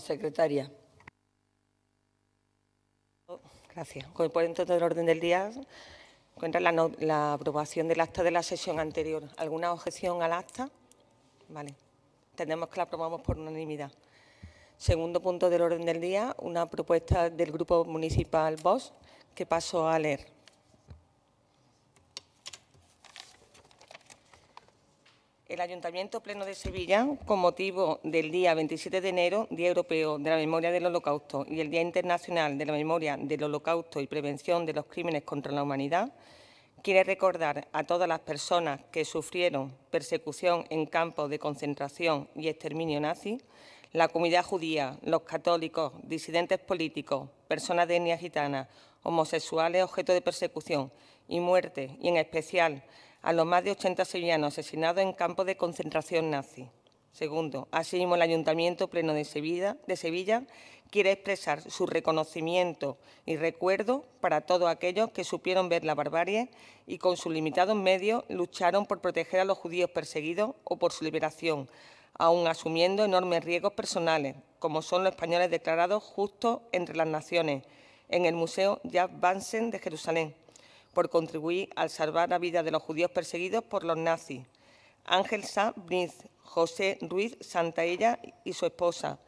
Secretaria. Gracias. el punto del orden del día, encuentra la, aprobación del acta de la sesión anterior. ¿Alguna objeción al acta? Vale. Tenemos que la aprobamos por unanimidad. Segundo punto del orden del día, una propuesta del Grupo Municipal VOS que paso a leer. El Ayuntamiento Pleno de Sevilla, con motivo del día 27 de enero, Día Europeo de la Memoria del Holocausto y el Día Internacional de la Memoria del Holocausto y Prevención de los Crímenes contra la Humanidad, quiere recordar a todas las personas que sufrieron persecución en campos de concentración y exterminio nazi, la comunidad judía, los católicos, disidentes políticos, personas de etnia gitana, homosexuales objeto de persecución y muerte, y en especial a los más de 80 sevillanos asesinados en campos de concentración nazi. Segundo, asimismo el Ayuntamiento Pleno de Sevilla, de Sevilla, quiere expresar su reconocimiento y recuerdo para todos aquellos que supieron ver la barbarie y con sus limitados medios lucharon por proteger a los judíos perseguidos o por su liberación, aún asumiendo enormes riesgos personales, como son los españoles declarados justos entre las naciones, en el Museo Yad Bansen de Jerusalén por contribuir al salvar la vida de los judíos perseguidos por los nazis. Ángel Sabriz, José Ruiz Santaella y su esposa,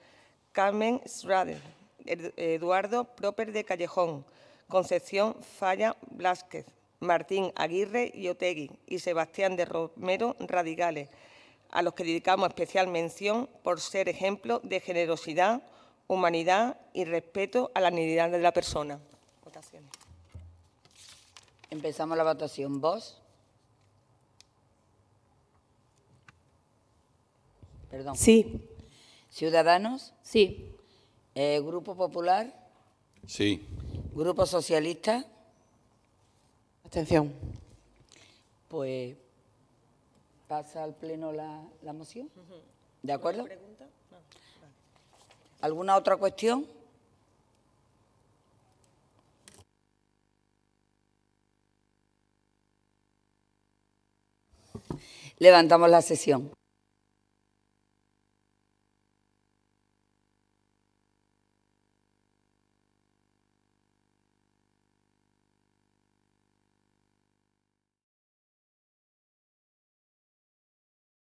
Carmen Schrader, Eduardo Proper de Callejón, Concepción Falla Blázquez, Martín Aguirre y Otegui y Sebastián de Romero Radigales, a los que dedicamos especial mención por ser ejemplo de generosidad, humanidad y respeto a la dignidad de la persona. Empezamos la votación. ¿Vos? Perdón. Sí. ¿Ciudadanos? Sí. Eh, ¿Grupo Popular? Sí. ¿Grupo Socialista? Atención. Pues pasa al Pleno la, moción. ¿De acuerdo? ¿Alguna otra cuestión? Levantamos la sesión.